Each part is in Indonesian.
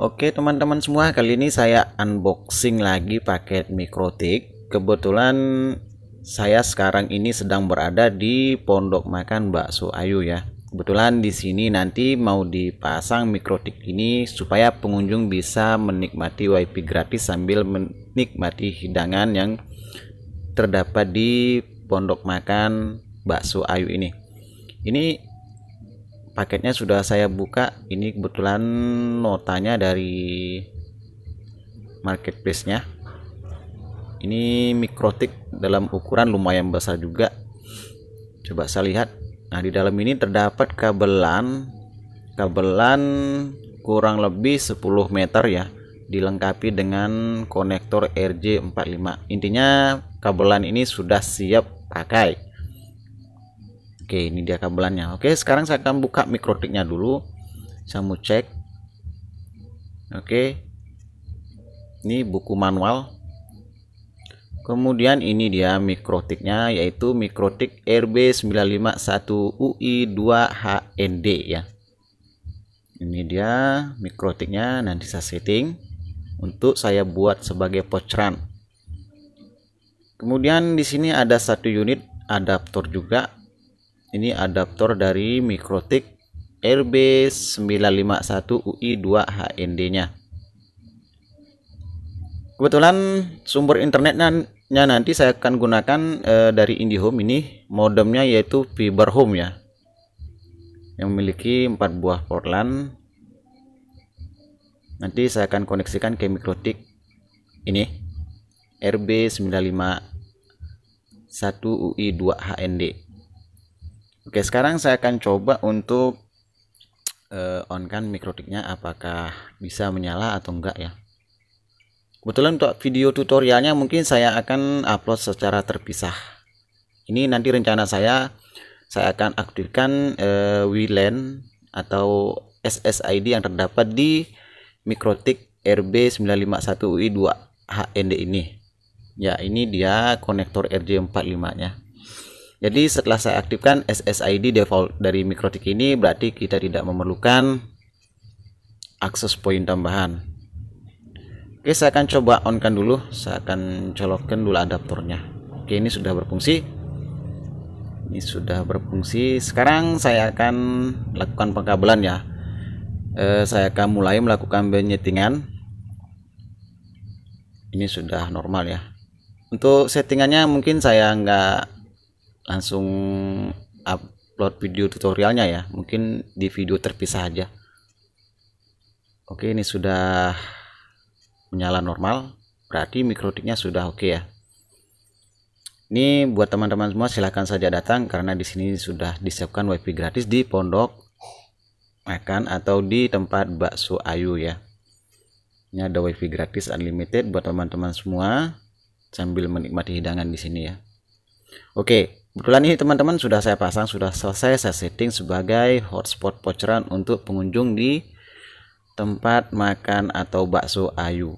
Oke teman-teman semua kali ini saya unboxing lagi paket mikrotik kebetulan saya sekarang ini sedang berada di pondok makan bakso ayu ya kebetulan di sini nanti mau dipasang mikrotik ini supaya pengunjung bisa menikmati wifi gratis sambil menikmati hidangan yang terdapat di pondok makan bakso ayu ini ini paketnya sudah saya buka ini kebetulan notanya dari marketplace nya ini mikrotik dalam ukuran lumayan besar juga coba saya lihat nah di dalam ini terdapat kabelan kabelan kurang lebih 10 meter ya dilengkapi dengan konektor RJ45 intinya kabelan ini sudah siap pakai oke ini dia kabelannya oke sekarang saya akan buka mikrotiknya dulu saya mau cek oke ini buku manual kemudian ini dia mikrotiknya yaitu mikrotik rb 951 ui 2 hnd ya ini dia mikrotiknya nanti saya setting untuk saya buat sebagai pocran kemudian di sini ada satu unit adaptor juga ini adaptor dari Mikrotik RB951UI2HND nya kebetulan sumber internetnya nanti saya akan gunakan e, dari IndiHome ini modemnya yaitu fiber home ya yang memiliki empat buah port LAN nanti saya akan koneksikan ke mikrotik ini RB951UI2HND Oke, sekarang saya akan coba untuk uh, eh, on kan mikrotiknya apakah bisa menyala atau enggak ya. Kebetulan untuk video tutorialnya mungkin saya akan upload secara terpisah. Ini nanti rencana saya saya akan aktifkan uh, eh, WLAN atau SSID yang terdapat di mikrotik RB951UI2 HND ini. Ya, ini dia konektor RJ45-nya. Jadi setelah saya aktifkan SSID default dari Mikrotik ini berarti kita tidak memerlukan akses point tambahan. Oke, saya akan coba onkan dulu. Saya akan colokkan dulu adaptornya. Oke, ini sudah berfungsi. Ini sudah berfungsi. Sekarang saya akan lakukan pengkabelan ya. E, saya akan mulai melakukan penyetingan. Ini sudah normal ya. Untuk settingannya mungkin saya nggak langsung upload video tutorialnya ya mungkin di video terpisah aja oke ini sudah menyala normal berarti mikrotiknya sudah oke ya ini buat teman-teman semua silahkan saja datang karena di sini sudah disiapkan wifi gratis di pondok makan atau di tempat bakso ayu ya ini ada wifi gratis unlimited buat teman-teman semua sambil menikmati hidangan di sini ya oke okay. Kebetulan ini teman-teman sudah saya pasang, sudah selesai saya setting sebagai hotspot pocheran untuk pengunjung di tempat makan atau bakso ayu.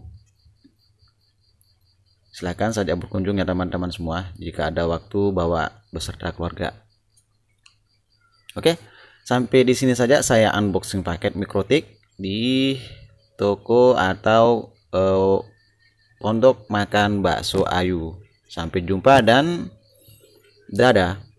Silahkan saja berkunjung ya teman-teman semua jika ada waktu bawa beserta keluarga. Oke, sampai di sini saja saya unboxing paket mikrotik di toko atau pondok eh, pondok makan bakso ayu. Sampai jumpa dan Dadah.